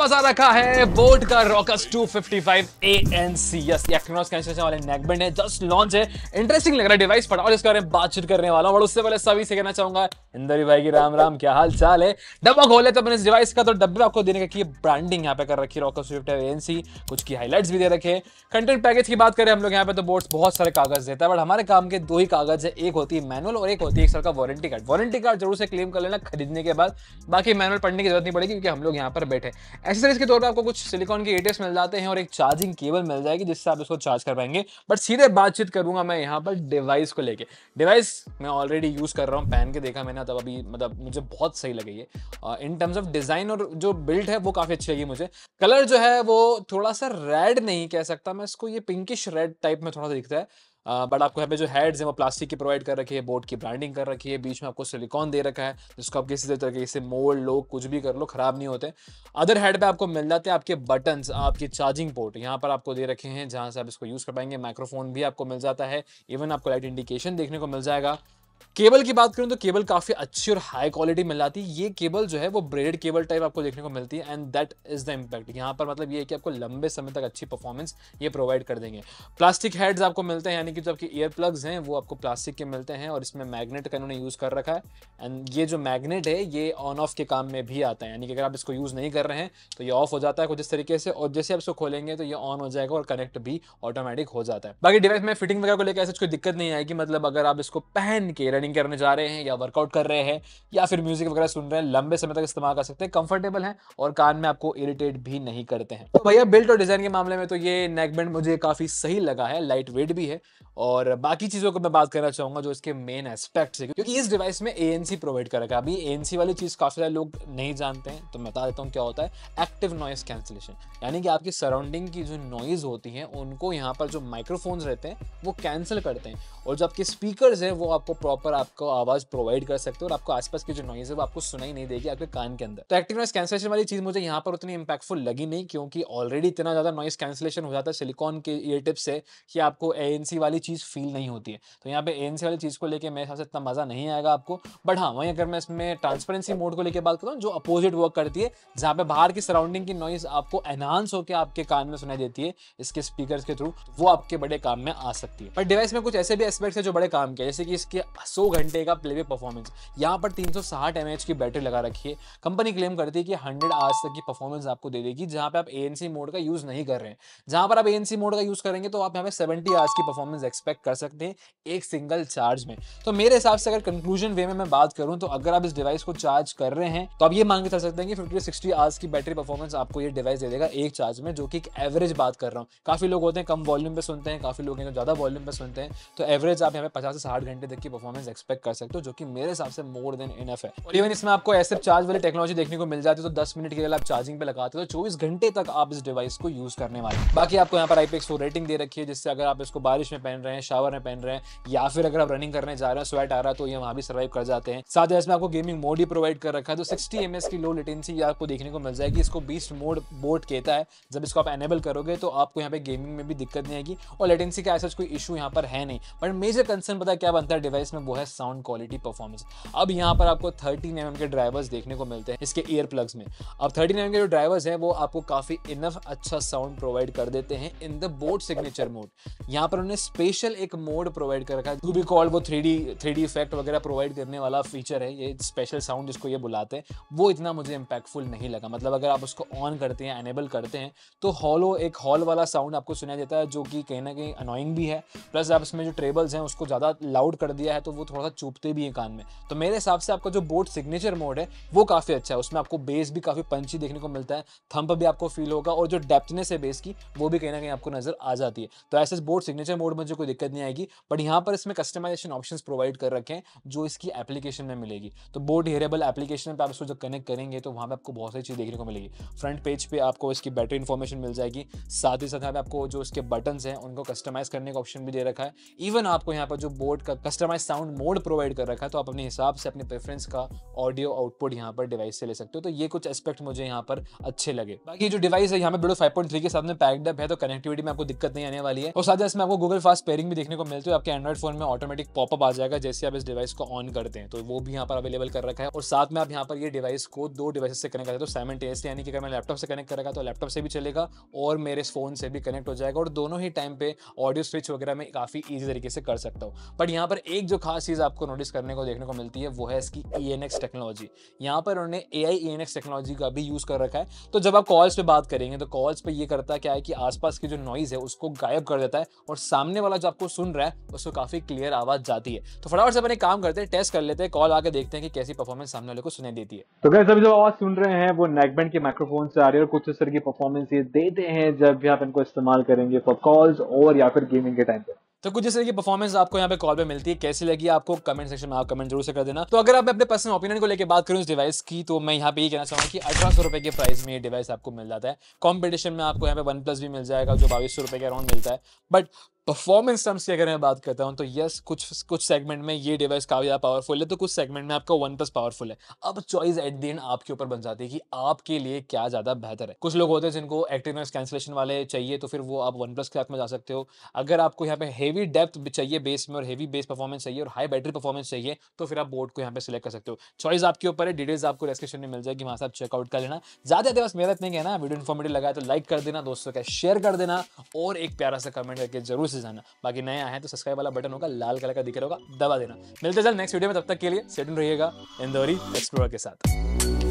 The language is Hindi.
बजा रखा है बोट का रॉकस 255 ANCS ये एक्टिनोस कैंसिलेशन वाले नेकबैंड है जस्ट लॉन्च है इंटरेस्टिंग लग रहा है डिवाइस पड़ा और इसके बारे में बातचीत करने वाला हूं और उससे पहले सभी से कहना चाहूंगा इंदरी भाई की राम राम क्या हाल चाल है डब्बा खोले तो मैंने इस डिवाइस का तो डब्बे आपको देने का ब्रांडिंग यहाँ पे कर रखी रॉकस स्विफ्ट एनसी कुछ की हाईलाइट्स भी दे रखे कंटेंट पैकेज की बात करें हम लोग यहाँ पे तो बोर्ड्स बहुत सारे कागज देता है बट हमारे काम के दो ही कागज है एक होती है मैनुअल और एक होती है एक सर का वारंटी कार्ड वारंटी कार्ड जरूर से क्लेम कर लेना खरीदने के बाद बाकी मैनुअल पढ़ने की जरूरत नहीं पड़ेगी क्योंकि हम लोग यहाँ पर बैठे एक्सेसरीज के तौर पर आपको कुछ सिलिकॉन के एटीएस मिल जाते हैं और एक चार्जिंग केबल मिल जाएगी जिससे आप इसको चार्ज कर पाएंगे बट सीधे बातचीत करूंगा मैं यहाँ पर डिवाइस को लेके डिवाइस मैं ऑलरेडी यूज़ कर रहा हूँ पहन के देखा मैंने तब अभी मतलब मुझे बहुत सही लगी है इन टर्म्स ऑफ डिज़ाइन और जो बिल्ट है वो काफ़ी अच्छी लगी मुझे कलर जो है वो थोड़ा सा रेड नहीं कह सकता मैं इसको ये पिंकिश रेड टाइप में थोड़ा सा दिखता है बट आपको यहाँ पे जो हेड्स हैं वो प्लास्टिक की प्रोवाइड कर रखी है बोर्ड की ब्रांडिंग कर रखी है बीच में आपको सिलिकॉन दे रखा है जिसको आप किसी तरीके से मोल्ड लो कुछ भी कर लो खराब नहीं होते अदर हेड पे आपको मिल जाते हैं आपके बटन्स आपके चार्जिंग पोर्ट यहाँ पर आपको दे रखे हैं जहाँ से आप इसको यूज़ कर पाएंगे माइक्रोफोन भी आपको मिल जाता है इवन आपको लाइट इंडिकेशन देखने को मिल जाएगा केबल की बात करूं तो केबल काफ़ी अच्छी और हाई क्वालिटी मिल जाती है ये केबल जो है वो ब्रेडेड केबल टाइप आपको देखने को मिलती है and that is the impact यहाँ पर मतलब ये है कि आपको लंबे समय तक अच्छी परफॉर्मेंस ये प्रोवाइड कर देंगे प्लास्टिक हेड्स आपको मिलते हैं यानी कि जो आपके ईयर प्लग्स हैं वो आपको प्लास्टिक के मिलते हैं और इसमें मैगनेट का इन्होंने यूज़ कर रखा है एंड ये जो मैगनेट है ये ऑन ऑफ के काम में भी आता है यानी कि अगर आप इसको यूज़ नहीं कर रहे हैं तो ये ऑफ हो जाता है कुछ इस तरीके से और जैसे आप इसको खोलेंगे तो ये ऑन हो जाएगा और कनेक्ट भी ऑटोमेटिक हो जाता है बाकी डिवाइस में फिटिंग वगैरह को लेकर ऐसे कोई दिक्कत नहीं आएगी मतलब अगर आप इसको पहन के कि रनिंग करने जा रहे हैं या वर्कआउट कर रहे हैं या फिर म्यूजिक वगैरह सुन रहे हैं लंबे समय तक इस्तेमाल कर सकते हैं कंफर्टेबल हैं और कान में आपको इरिटेट भी नहीं करते हैं तो भैया बिल्ट और डिजाइन के मामले में तो ये नेकबैंड मुझे काफ़ी सही लगा है लाइट वेट भी है और बाकी चीज़ों को मैं बात करना चाहूंगा जो इसके मेन एस्पेक्ट है क्योंकि इस डिवाइस में ए प्रोवाइड कर रखा है अभी ए वाली चीज़ काफ़ी सारे लोग नहीं जानते हैं तो मैं बता देता हूँ क्या होता है एक्टिव नॉइस कैंसिलेशन यानी कि आपकी सराउंडिंग की जो नॉइज़ होती है उनको यहाँ पर जो माइक्रोफोन्स रहते हैं वो कैंसिल करते हैं और जो आपके स्पीकर हैं वो आपको प्रॉपर प्रॉपर आपको आवाज प्रोवाइड कर सकते हो और आपको आसपास की जो नॉइज है वो आपको सुनाई नहीं देगी आपके कान के अंदर तो एक्टिव नॉइस कैंसिलेशन वाली चीज मुझे यहाँ पर उतनी इंपैक्टफुल लगी नहीं क्योंकि ऑलरेडी इतना ज्यादा नॉइस कैंसिलेशन हो जाता है सिलिकॉन के ईयर टिप्स से कि आपको ए वाली चीज फील नहीं होती है तो यहाँ पे ए वाली चीज को लेकर मेरे हिसाब से इतना मजा नहीं आएगा आपको बट हाँ वहीं अगर मैं इसमें ट्रांसपेरेंसी मोड को लेकर बात करता हूँ जो अपोजिट वर्क करती है जहाँ पे बाहर की सराउंडिंग की नॉइज आपको एनहांस होकर आपके कान में सुनाई देती है इसके स्पीकर के थ्रू वो आपके बड़े काम में आ सकती है पर डिवाइस में कुछ ऐसे भी एस्पेक्ट्स है जो बड़े काम के जैसे कि इसके सौ घंटे का प्लेबैक परफॉर्मेंस यहाँ पर तीन एम एच की बैटरी लगा रखी है कंपनी क्लेम करती है कि हंड्रेड आवर्स तक की परफॉर्मेंस आपको दे देगी जहाँ पे आप ए मोड का यूज़ नहीं कर रहे हैं जहाँ पर आप ए मोड का यूज़ करेंगे तो आप यहाँ पे सेवेंटी आवर्स की परफॉर्मेंस एक्सपेक्ट कर सकते हैं एक सिंगल चार्ज में तो मेरे हिसाब से अगर कंक्लूजन वे में मैं बात करूँ तो अगर आप इस डिवाइस को चार्ज कर रहे हैं तो आप ये मांग कर सकते हैं कि फिफ्टी सिक्सटी आवर्स की बैटरी परफॉर्मेंस आपको ये डिवाइस दे देगा एक चार्ज में जो कि एक एवरेज बात कर रहा हूँ काफ़ी लोग होते हैं कम वॉल्यूम पे सुनते हैं काफ़ी लोग हैं जो ज़्यादा वॉल्यूम पे सुनते हैं तो एवरेज आप यहाँ पे पचास से साठ घंटे तक की परफॉर्मेंस परफॉर्मेंस एक्सपेक्ट कर सकते हो जो कि मेरे हिसाब से मोर देन इनफ है और इवन इसमें आपको ऐसे चार्ज वाली टेक्नोलॉजी देखने को मिल जाती है तो दस मिनट के लिए आप चार्जिंग पे लगाते हो तो चौबीस घंटे तक आप इस डिवाइस को यूज करने वाले बाकी आपको यहाँ पर आईपीएक्स फोर रेटिंग दे रखी है जिससे अगर आप इसको बारिश में पहन रहे हैं शावर में पहन रहे हैं या फिर अगर आप रनिंग करने जा रहे हैं स्वेट आ रहा है तो ये वहाँ भी सर्वाइव कर जाते हैं साथ ही इसमें आपको गेमिंग मोड ही प्रोवाइड कर रखा है तो सिक्सटी एम की लो लेटेंसी आपको देखने को मिल जाएगी इसको बीस्ट मोड बोर्ड कहता है जब इसको आप एनेबल करोगे तो आपको यहाँ पे गेमिंग में भी दिक्कत नहीं आएगी और लेटेंसी का ऐसा कोई इशू यहाँ पर है नहीं बट मेजर कंसर्न पता है क्या बनता है डिवाइस में में वो है साउंड क्वालिटी परफॉर्मेंस अब यहाँ पर आपको थर्टी एम के ड्राइवर्स देखने को मिलते हैं इसके ईयर प्लग्स में अब थर्टी एम के जो ड्राइवर्स हैं वो आपको काफ़ी इनफ अच्छा साउंड प्रोवाइड कर देते हैं in the boAt signature mode यहाँ पर उन्होंने स्पेशल एक मोड प्रोवाइड कर रखा है टू बी कॉल्ड वो थ्री डी इफेक्ट वगैरह प्रोवाइड करने वाला फीचर है ये स्पेशल साउंड जिसको ये बुलाते हैं वो इतना मुझे इम्पैक्टफुल नहीं लगा मतलब अगर आप उसको ऑन करते हैं एनेबल करते हैं तो हॉलो एक हॉल वाला साउंड आपको सुनाई देता है जो कि कहीं ना कहीं अनोइंग भी है प्लस आप इसमें जो ट्रेबल्स हैं उसको ज़्यादा लाउड कर दिया है तो तो वो थोड़ा सा चुपते भी हैं कान में तो मेरे हिसाब से आपका जो बोट सिग्नेचर मोड है वो काफ़ी अच्छा है उसमें आपको बेस भी काफ़ी पंची देखने को मिलता है थंप भी आपको फील होगा और जो डेप्थनेस है बेस की वो भी कहीं ना कहीं आपको नज़र आ जाती है तो ऐसे बोट सिग्नेचर मोड में जो कोई दिक्कत नहीं आएगी बट यहाँ पर इसमें कस्टमाइजेशन ऑप्शन प्रोवाइड कर रखे हैं जो इसकी एप्लीकेशन में मिलेगी तो बोट हेरेबल एप्लीकेशन पर आप इसको जब कनेक्ट करेंगे तो वहाँ पर आपको बहुत सारी चीज़ देखने को मिलेगी फ्रंट पेज पर आपको इसकी बैटरी इन्फॉर्मेशन मिल जाएगी साथ ही साथ यहाँ पे आपको जो इसके बटन हैं उनको कस्टमाइज करने का ऑप्शन भी दे रखा है इवन आपको यहाँ पर जो बोट का customise sound sound mode provide कर रखा है तो आप अपने हिसाब से अपने प्रेफरेंस का ऑडियो आउटपुट यहाँ पर डिवाइस से ले सकते हो तो ये कुछ एस्पेक्ट मुझे यहाँ पर अच्छे लगे बाकी जो डिवाइस है यहाँ पे बिलो फाइव पॉइंट थ्री के साथ में पैकडअप है तो कनेक्टिविटी में आपको दिक्कत नहीं आने वाली है और साथ इसमें आपको गूगल फास्ट पेयरिंग भी देखने को मिलती है आपके एंड्रॉइड फोन में ऑटोमेटिक पॉपअप आ जाएगा जैसे आप इस डिवाइस को ऑन करते हैं तो वो भी यहाँ पर अवेलेबल कर रखा है और साथ में आप यहाँ पर ये डिवाइस को दो डिवाइस से कनेक्ट करते हो सेवन टेस्ट यानी कि अगर मैं लैपटॉप से कनेक्ट करेगा तो लैपटॉप से भी चलेगा और मेरे फोन से भी कनेक्ट हो जाएगा और दोनों ही टाइम पे ऑडियो स्विच वगैरह में काफी ईजी तरीके से कर सकता हूँ बट यहाँ पर एक जो खास चीज़ आपको नोटिस करने को देखने को मिलती है वो है इसकी ई एन एक्स टेक्नोलॉजी यहाँ पर उन्होंने A I E N X technology का भी यूज़ कर रखा है तो जब आप कॉल्स पर बात करेंगे तो कॉल्स पर यह करता क्या है कि आसपास की जो नॉइज़ है उसको गायब कर देता है और सामने वाला जो आपको सुन रहा है उसको काफ़ी क्लियर आवाज़ जाती है तो फटाफट से अपने काम करते हैं टेस्ट कर लेते हैं कॉल आके देखते हैं कि कैसी परफॉर्मेंस सामने वाले को सुनाई देती है तो क्या सभी जो आवाज़ सुन रहे हैं वो नेकबैंड के माइक्रोफोन से आ रही है और कुछ इस तरह की परफॉर्मेंस ये देते हैं जब भी आप इनको इस्तेमाल करेंगे फॉर कॉल्स और या फिर गेमिंग के टाइम पर तो कुछ इस तरह की परफॉर्मेंस आपको यहाँ पे कॉल पे मिलती है कैसी लगी आपको कमेंट सेक्शन में आप कमेंट जरूर से कर देना तो अगर आप अपने पर्सनल ओपिनियन को लेकर बात करूँ इस डिवाइस की तो मैं यहाँ पे ये कहना चाहूँगा कि अठारह सौ रुपए के प्राइस में ये डिवाइस आपको मिल जाता है कॉम्पिटिशन में आपको यहाँ पे वन प्लस भी मिल जाएगा जो बाईस सौ रुपए के अराउंड मिलता है बट परफॉर्मेंस टर्म्स की अगर मैं बात करता हूँ तो यस कुछ कुछ सेगमेंट में ये डिवाइस काफ़ी ज़्यादा पावरफुल है तो कुछ सेगमेंट में आपका वन प्लस पावरफुल है अब चॉइस एट दी एंड आपके ऊपर बन जाती है कि आपके लिए क्या ज़्यादा बेहतर है कुछ लोग होते हैं जिनको एक्टिव नॉइस कैंसिलेशन वाले चाहिए तो फिर वो आप वन प्लस के साथ में जा सकते हो अगर आपको यहाँ पे हेवी डेप्थ चाहिए बेस में और हेवी बेस परफॉर्मेंस चाहिए और हाई बैटरी परफॉर्मेंस चाहिए तो फिर आप बोर्ड को यहाँ पे सिलेक्ट कर सकते हो चॉइस आपके ऊपर है डिटेल्स आपको डिस्क्रिप्शन में मिल जाएगी वहाँ से आप चेकआउट कर लेना ज़्यादा बस मेहनत नहीं है ना वीडियो इन्फॉर्मेटिव लगा तो लाइक कर देना दोस्तों का शेयर कर देना और एक प्यारा सा कमेंट करके जरूर से जाना बाकी नए आए हैं तो सब्सक्राइब वाला बटन होगा लाल कलर का दिख रहा होगा दबा देना मिलते जल्द नेक्स्ट वीडियो में तब तक के लिए सेटन रहिएगा इंदौरी एक्सप्लोर के साथ